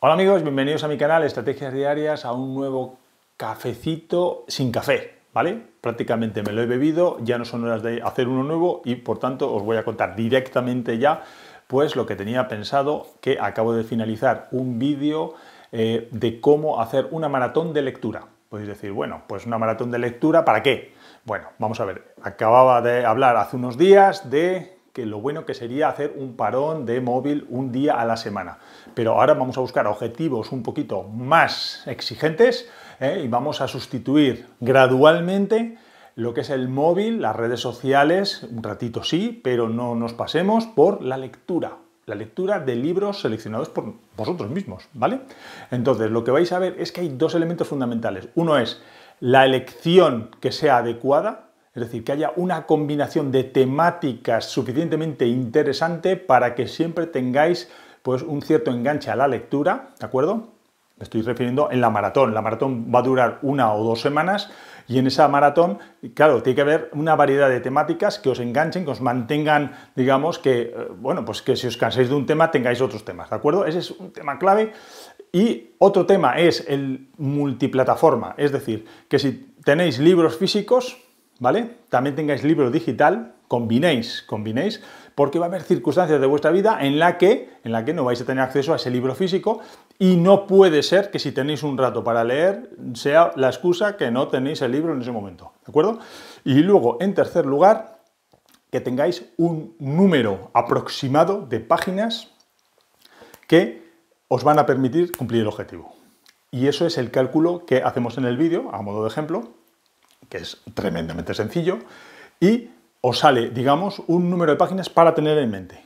Hola amigos, bienvenidos a mi canal Estrategias Diarias, a un nuevo cafecito sin café, ¿vale? Prácticamente me lo he bebido, ya no son horas de hacer uno nuevo y por tanto os voy a contar directamente ya pues lo que tenía pensado que acabo de finalizar un vídeo eh, de cómo hacer una maratón de lectura. Podéis decir, bueno, pues una maratón de lectura, ¿para qué? Bueno, vamos a ver, acababa de hablar hace unos días de que lo bueno que sería hacer un parón de móvil un día a la semana. Pero ahora vamos a buscar objetivos un poquito más exigentes ¿eh? y vamos a sustituir gradualmente lo que es el móvil, las redes sociales, un ratito sí, pero no nos pasemos por la lectura, la lectura de libros seleccionados por vosotros mismos, ¿vale? Entonces, lo que vais a ver es que hay dos elementos fundamentales. Uno es la elección que sea adecuada, es decir, que haya una combinación de temáticas suficientemente interesante para que siempre tengáis pues, un cierto enganche a la lectura, ¿de acuerdo? Me estoy refiriendo en la maratón. La maratón va a durar una o dos semanas y en esa maratón, claro, tiene que haber una variedad de temáticas que os enganchen, que os mantengan, digamos, que, eh, bueno, pues que si os cansáis de un tema tengáis otros temas, ¿de acuerdo? Ese es un tema clave. Y otro tema es el multiplataforma, es decir, que si tenéis libros físicos, ¿vale? También tengáis libro digital, combinéis, combinéis, porque va a haber circunstancias de vuestra vida en la que, en la que no vais a tener acceso a ese libro físico y no puede ser que si tenéis un rato para leer sea la excusa que no tenéis el libro en ese momento, ¿de acuerdo? Y luego, en tercer lugar, que tengáis un número aproximado de páginas que os van a permitir cumplir el objetivo. Y eso es el cálculo que hacemos en el vídeo, a modo de ejemplo, que es tremendamente sencillo, y os sale, digamos, un número de páginas para tener en mente.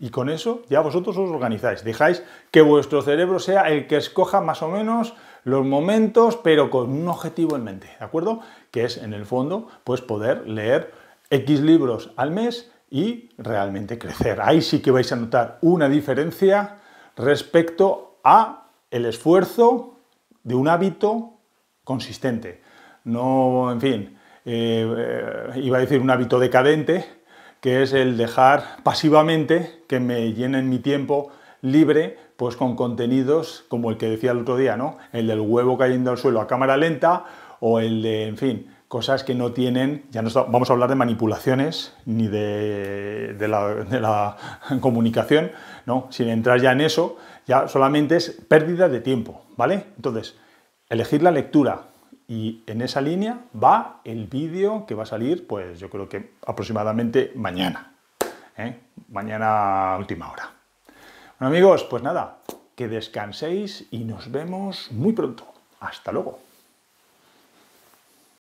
Y con eso ya vosotros os organizáis, dejáis que vuestro cerebro sea el que escoja más o menos los momentos, pero con un objetivo en mente, ¿de acuerdo? Que es, en el fondo, pues poder leer X libros al mes y realmente crecer. Ahí sí que vais a notar una diferencia respecto a el esfuerzo de un hábito consistente no, en fin, eh, eh, iba a decir un hábito decadente, que es el dejar pasivamente que me llenen mi tiempo libre pues con contenidos como el que decía el otro día, ¿no? El del huevo cayendo al suelo a cámara lenta o el de, en fin, cosas que no tienen, ya no vamos a hablar de manipulaciones ni de, la, de, la, comunicación, ¿no? sin entrar ya en eso, ya solamente es pérdida de tiempo, ¿vale? Entonces, elegir la lectura, y en esa línea va el vídeo que va a salir, pues yo creo que aproximadamente mañana. ¿eh? Mañana última hora. Bueno amigos, pues nada, que descanséis y nos vemos muy pronto. Hasta luego.